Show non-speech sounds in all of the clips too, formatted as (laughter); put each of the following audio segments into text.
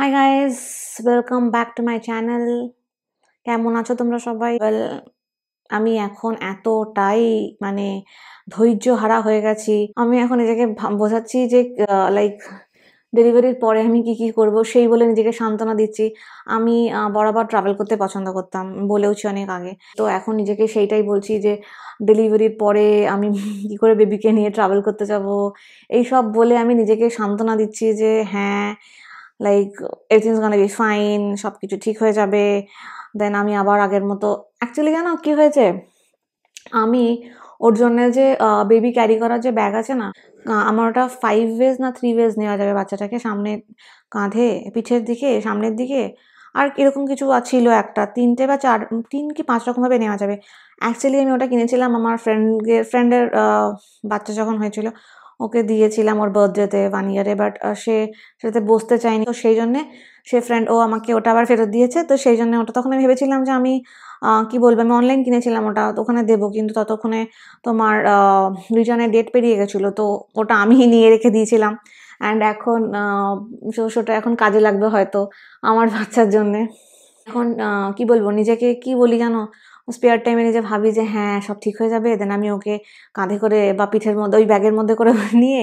high guys welcome back to my channel কেমন আছো তোমরা সবাই ওয়েল আমি এখন এতটাই মানে ধৈর্য হারা হয়ে গেছি আমি এখন নিজেকে বোঝাচ্ছি যে লাইক ডেলিভারির পরে আমি কি কি করব সেই বলে নিজেকে সান্ত্বনা দিচ্ছি আমি বরাবর ট্রাভেল করতে পছন্দ করতাম বলেওছি অনেক আগে তো এখন নিজেকে সেইটাই বলছি যে ডেলিভারির পরে আমি (laughs) কি করে বেবিকে নিয়ে ট্রাভেল করতে যাব এই সব বলে আমি নিজেকে সান্ত্বনা দিচ্ছি যে হ্যাঁ like everything is gonna be fine সব কিছু ঠিক হয়ে যাবে দেন আমি আবার আগের মতো অ্যাকচুয়ালি কেন কী হয়েছে আমি ওর জন্য যে বেবি ক্যারি করার যে ব্যাগ আছে না আমার ওটা ফাইভ ওয়েজ না থ্রি ওয়েজ নেওয়া যাবে বাচ্চাটাকে সামনে কাঁধে পিঠের দিকে সামনের দিকে আর এরকম কিছু ছিল একটা তিনটে বা চার তিন কি পাঁচ রকমভাবে নেওয়া যাবে অ্যাকচুয়ালি আমি ওটা কিনেছিলাম আমার ফ্রেন্ডের ফ্রেন্ডের বাচ্চা যখন হয়েছিল ওকে দিয়েছিলাম ওর বার্থডেতে ওয়ান ইয়ারে বাট সে সেটাতে বসতে চায়নি তো সেই জন্যে সে ফ্রেন্ড ও আমাকে ওটা আবার ফেরত দিয়েছে তো সেই জন্য ওটা তখন আমি ভেবেছিলাম যে আমি কি বলবো আমি অনলাইন কিনেছিলাম ওটা ওখানে দেবো কিন্তু ততক্ষণে তোমার রিটার্নের ডেট পেরিয়ে গেছিলো তো ওটা আমি নিয়ে রেখে দিয়েছিলাম অ্যান্ড এখন সেটা এখন কাজে লাগবে হয়তো আমার বাচ্চার জন্যে এখন কি বলবো নিজেকে কি বলি জানো স্পেয়ার টাইমে নিজে ভাবি যে হ্যাঁ সব ঠিক হয়ে যাবে দেন আমি ওকে কাঁধে করে বা পিঠের মধ্যে ওই ব্যাগের মধ্যে করে (laughs) নিয়ে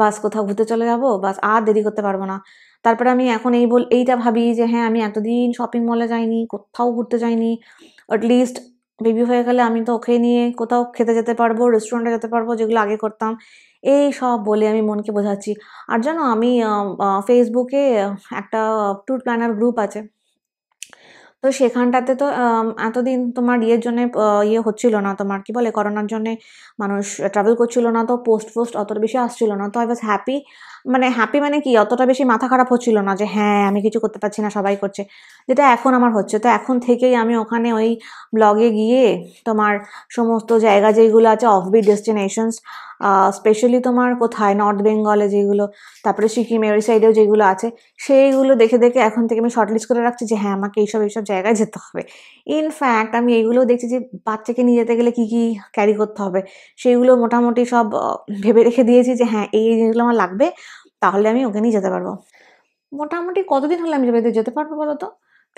বাস কোথাও ঘুরতে চলে যাব বাস আর দেরি করতে পারবো না তারপরে আমি এখন এই বল এইটা ভাবি যে হ্যাঁ আমি এতদিন শপিং মলে যাইনি কোথাও ঘুরতে যাইনি অ্যাটলিস্ট বেবি হয়ে গেলে আমি তো ওকে নিয়ে কোথাও খেতে যেতে পারবো রেস্টুরেন্টে যেতে পারবো যেগুলো আগে করতাম এই সব বলে আমি মনকে বোঝাচ্ছি আর জানো আমি ফেসবুকে একটা ট্যুর প্ল্যানার গ্রুপ আছে তো সেখানটাতে তো এতদিন তোমার ইয়ের জন্য ইয়ে হচ্ছিল না তোমার কি বলে করোনার জন্যে মানুষ ট্রাভেল করছিল না তো পোস্ট ফোস্ট অত বেশি আসছিল না তো আই ওয়াজ হ্যাপি মানে হ্যাপি মানে কি অতটা বেশি মাথা খারাপ হচ্ছিল না যে হ্যাঁ আমি কিছু করতে পারছি না সবাই করছে যেটা এখন আমার হচ্ছে তো এখন থেকেই আমি ওখানে ওই ব্লগে গিয়ে তোমার সমস্ত জায়গা যেগুলো আছে অফবিট ডেস্টিনেশনস স্পেশালি তোমার কোথায় নর্থ বেঙ্গলে যেগুলো তারপরে সিকিমের ওই সাইডেও যেগুলো আছে সেইগুলো দেখে দেখে এখন থেকে আমি শর্টলিস্ট করে রাখছি যে হ্যাঁ আমাকে এইসব এইসব জায়গায় যেতে হবে ইনফ্যাক্ট আমি এইগুলো দেখছি যে বাচ্চাকে নিয়ে যেতে গেলে কি কি ক্যারি করতে হবে সেইগুলো মোটামুটি সব ভেবে রেখে দিয়েছি যে হ্যাঁ এই জিনিসগুলো আমার লাগবে তাহলে আমি ওকে নিয়ে যেতে পারবো মোটামুটি কতদিন হলে আমি যেতে যেতে পারবো বলো তো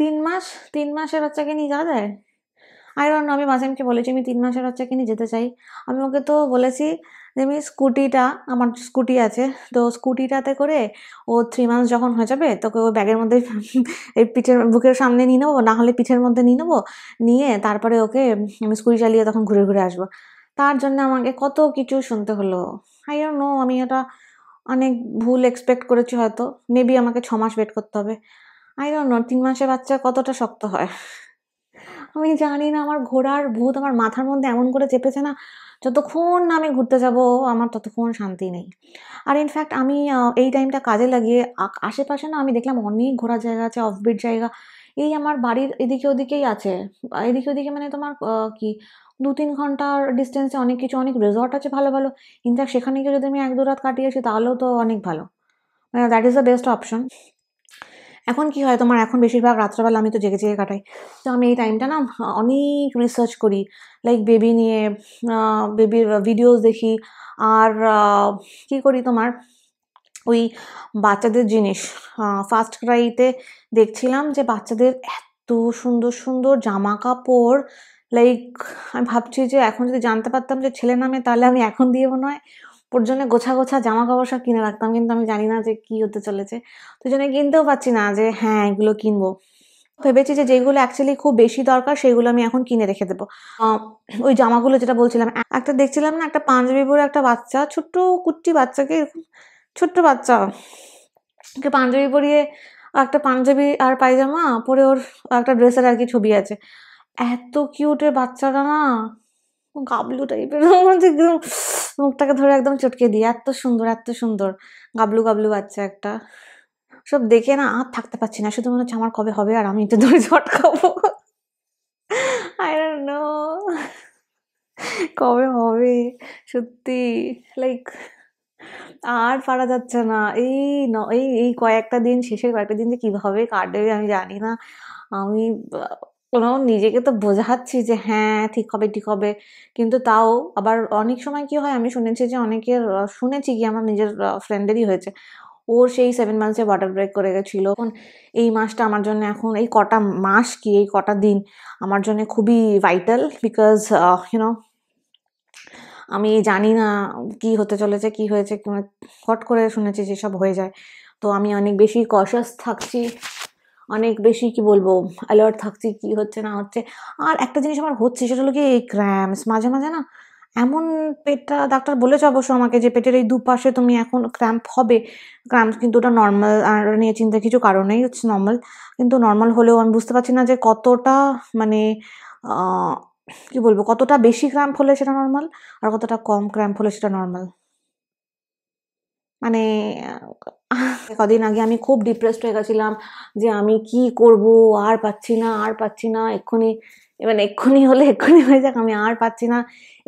তিন মাস তিন মাসের বাচ্চাকে নিয়ে যাওয়া যায় আই ডোন্ট আমি মাসিমকে বলেছি আমি তিন মাসের হচ্ছে কিনে যেতে চাই আমি ওকে তো বলেছি যে আমি স্কুটিটা আমার স্কুটি আছে তো স্কুটিটাতে করে ও থ্রি মান্থস যখন হয়ে যাবে তোকে ওই ব্যাগের মধ্যে এই পিঠের বুকের সামনে নিয়ে নেবো না হলে পিঠের মধ্যে নিয়ে নেবো নিয়ে তারপরে ওকে আমি স্কুটি চালিয়ে তখন ঘুরে ঘুরে আসবো তার জন্য আমাকে কত কিছু শুনতে হলো আই নো আমি এটা অনেক ভুল এক্সপেক্ট করেছি হয়তো মেবি আমাকে ছ মাস ওয়েট করতে হবে আই নো তিন মাসের বাচ্চা কতটা শক্ত হয় আমি জানি না আমার ঘোড়ার ভূত আমার মাথার মধ্যে এমন করে চেপেছে না যতক্ষণ না আমি ঘুরতে যাব আমার ততক্ষণ শান্তি নেই আর ইনফ্যাক্ট আমি এই টাইমটা কাজে লাগিয়ে আশেপাশে না আমি দেখলাম অনেক ঘোরার জায়গা আছে অফবিট জায়গা এই আমার বাড়ির এদিকে ওদিকেই আছে এদিকে ওদিকে মানে তোমার কি দু তিন ঘন্টার ডিস্টেন্সে অনেক কিছু অনেক রিসর্ট আছে ভালো ভালো ইনফ্যাক্ট সেখানে গিয়ে যদি আমি এক দু রাত কাটিয়ে আসি তাহলেও তো অনেক ভালো that is the best option এখন কি হয় তোমার এখন বেশিরভাগ রাত্রবেলা আমি তো জেগে জেগে কাটাই তো আমি এই টাইমটা না অনেক রিসার্চ করি লাইক বেবি নিয়ে বেবির ভিডিওস দেখি আর কি করি তোমার ওই বাচ্চাদের জিনিস ফার্স্ট ক্রাইতে দেখছিলাম যে বাচ্চাদের এত সুন্দর সুন্দর জামা কাপড় লাইক আমি ভাবছি যে এখন যদি জানতে পারতাম যে ছেলে নামে তাহলে আমি এখন দিয়ে নয় ওর জন্য গোছা গোছা জামা কাপড় সব কিনে রাখতাম কিন্তু আমি জানি না যে কি হতে চলেছে তো জন্য কিনতেও পারছি না যে হ্যাঁ এগুলো কিনবো ভেবেছি যে যেগুলো অ্যাকচুয়ালি খুব বেশি দরকার সেগুলো আমি এখন কিনে রেখে দেবো ওই জামাগুলো যেটা বলছিলাম একটা দেখছিলাম না একটা পাঞ্জাবি পরে একটা বাচ্চা ছোট্ট কুট্টি বাচ্চাকে ছোট্ট বাচ্চা পাঞ্জাবি পরিয়ে একটা পাঞ্জাবি আর পায়জামা পরে ওর একটা ড্রেসের আর কি ছবি আছে এত কিউটের বাচ্চাটা না গাবলু টাইপের (laughs) একদম মুখটাকে ধরে একদম চটকে দিই এত সুন্দর এত সুন্দর গাবলু গাবলু বাচ্চা একটা সব দেখে না আর থাকতে পারছি না শুধু মনে হচ্ছে আমার কবে হবে আর আমি তো ধরে ঝট খাবো আই (laughs) নো কবে হবে সত্যি লাইক আর পারা যাচ্ছে না এই ন এই এই কয়েকটা দিন শেষের কয়েকটা দিন যে কীভাবে কাটবে আমি জানি না আমি এবং নিজেকে তো বোঝাচ্ছি যে হ্যাঁ ঠিক হবে ঠিক হবে কিন্তু তাও আবার অনেক সময় কি হয় আমি শুনেছি যে অনেকের শুনেছি কি আমার নিজের ফ্রেন্ডেরই হয়েছে ওর সেই সেভেন মান্থসে ওয়াটার ব্রেক করে গেছিলো এখন এই মাসটা আমার জন্য এখন এই কটা মাস কি এই কটা দিন আমার জন্য খুবই ভাইটাল বিকজ ইউনো আমি জানি না কি হতে চলেছে কি হয়েছে কট করে শুনেছি যেসব হয়ে যায় তো আমি অনেক বেশি কশাস থাকছি অনেক বেশি কি বলবো অ্যালার্ট থাকছি কি হচ্ছে না হচ্ছে আর একটা জিনিস আমার হচ্ছে সেটা হলো কি এই ক্র্যাম্পস মাঝে মাঝে না এমন পেটটা ডাক্তার বলেছে অবশ্য আমাকে যে পেটের এই দুপাশে তুমি এখন ক্র্যাম্প হবে ক্র্যাম্প কিন্তু ওটা নর্মাল আর নিয়ে চিন্তা কিছু কারণেই হচ্ছে নর্মাল কিন্তু নর্মাল হলেও আমি বুঝতে পারছি না যে কতটা মানে কি বলবো কতটা বেশি ক্র্যাম্প হলে সেটা নর্মাল আর কতটা কম ক্র্যাম্প হলে সেটা নর্মাল মানে (laughs) কদিন আগে আমি খুব ডিপ্রেসড হয়ে গেছিলাম যে আমি কি করব আর পাচ্ছি না আর পাচ্ছি না এক্ষুনি মানে এক্ষুনি হলে এক্ষুনি হয়ে যাক আমি আর পাচ্ছি না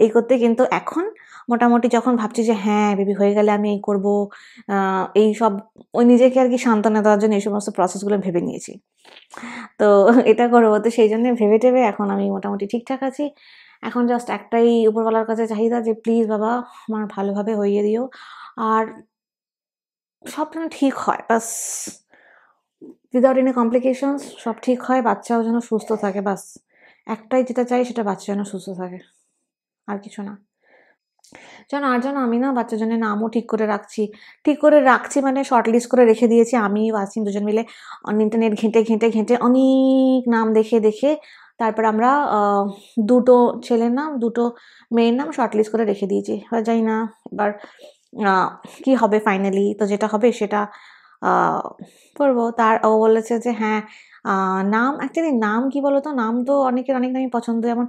এই করতে কিন্তু এখন মোটামুটি যখন ভাবছি যে হ্যাঁ বেবি হয়ে গেলে আমি এই করব এই সব ওই নিজেকে আর কি সান্ত্বনা দেওয়ার জন্য এই সমস্ত প্রসেসগুলো ভেবে নিয়েছি তো এটা করবো তো সেই জন্য ভেবে টেবে এখন আমি মোটামুটি ঠিকঠাক আছি এখন জাস্ট একটাই উপরওয়ালার কাছে চাহিদা যে প্লিজ বাবা আমার ভালোভাবে হইয়ে দিও আর সব যেন ঠিক হয় বাস উইদাউট এনি কমপ্লিকেশনস সব ঠিক হয় বাচ্চাও যেন সুস্থ থাকে বাস একটাই যেটা চাই সেটা বাচ্চা যেন সুস্থ থাকে আর কিছু না যেন আর যেন আমি না বাচ্চা জনের নামও ঠিক করে রাখছি ঠিক করে রাখছি মানে শর্ট লিস্ট করে রেখে দিয়েছি আমি ওয়াসিম দুজন মিলে ইন্টারনেট ঘেঁটে ঘেঁটে ঘেঁটে অনেক নাম দেখে দেখে তারপর আমরা দুটো ছেলের নাম দুটো মেয়ের নাম শর্ট লিস্ট করে রেখে দিয়েছি এবার যাই না এবার কি হবে ফাইনালি তো যেটা হবে সেটা করবো তার ও বলেছে যে হ্যাঁ নাম অ্যাকচুয়ালি নাম কি বলতো নাম তো অনেকের অনেক নামই পছন্দ যেমন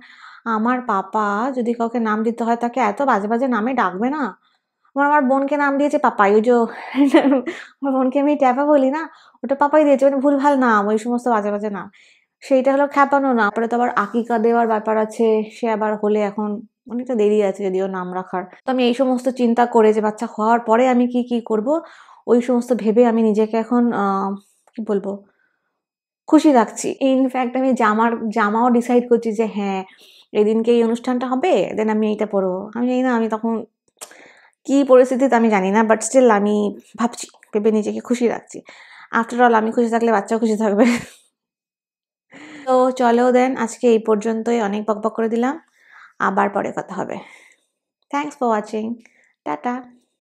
আমার পাপা যদি কাউকে নাম দিতে হয় তাকে এত বাজে বাজে নামে ডাকবে না আমার আমার বোনকে নাম দিয়েছে পাপাই ওই যে আমার বোনকে আমি ট্যাপা বলি না ওটা পাপাই দিয়েছে মানে ভুলভাল নাম ওই সমস্ত বাজে বাজে নাম সেইটা হলো খ্যাপানো না তারপরে তো আবার আকিকা দেওয়ার ব্যাপার আছে সে আবার হলে এখন অনেকটা দেরি আছে যদিও নাম রাখার তো আমি এই সমস্ত চিন্তা করে যে বাচ্চা হওয়ার পরে আমি কি কি করব ওই সমস্ত ভেবে আমি নিজেকে এখন কি বলবো খুশি রাখছি ইনফ্যাক্ট আমি জামার জামাও ডিসাইড করছি যে হ্যাঁ এই দিনকে এই অনুষ্ঠানটা হবে দেন আমি এইটা পরবো আমি জানি না আমি তখন কী পরিস্থিতিতে আমি জানি না বাট স্টিল আমি ভাবছি ভেবে নিজেকে খুশি রাখছি আফটার অল আমি খুশি থাকলে বাচ্চাও খুশি থাকবে (laughs) তো চলেও দেন আজকে এই পর্যন্তই অনেক বকবক করে দিলাম আবার পরে কথা হবে থ্যাংকস ফর ওয়াচিং টাটা